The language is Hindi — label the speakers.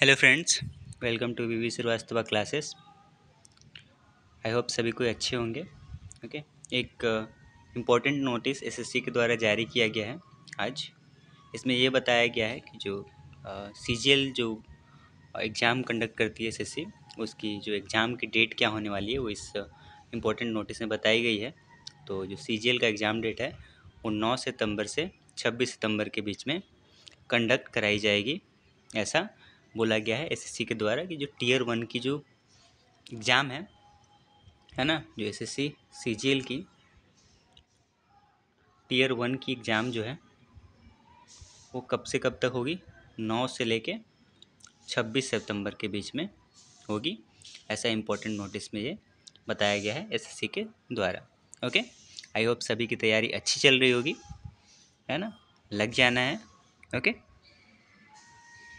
Speaker 1: hello friends welcome to V V Srivastava classes I hope सभी कोई अच्छे होंगे ओके एक इम्पॉर्टेंट नोटिस एसएससी के द्वारा जारी किया गया है आज इसमें यह बताया गया है कि जो सीजीएल uh, जो एग्ज़ाम कंडक्ट करती है एसएससी उसकी जो एग्ज़ाम की डेट क्या होने वाली है वो इस इम्पोर्टेंट uh, नोटिस में बताई गई है तो जो सी का एग्ज़ाम डेट है वो नौ सितम्बर से छब्बीस सितम्बर के बीच में कंडक्ट कराई जाएगी ऐसा बोला गया है एसएससी के द्वारा कि जो टीयर वन की जो एग्ज़ाम है है ना जो एसएससी सीजीएल की टीयर वन की एग्ज़ाम जो है वो कब से कब तक होगी नौ से लेके छब्बीस सितंबर के बीच में होगी ऐसा इम्पोर्टेंट नोटिस में ये बताया गया है एसएससी के द्वारा ओके आई होप सभी की तैयारी अच्छी चल रही होगी है ना लग जाना है ओके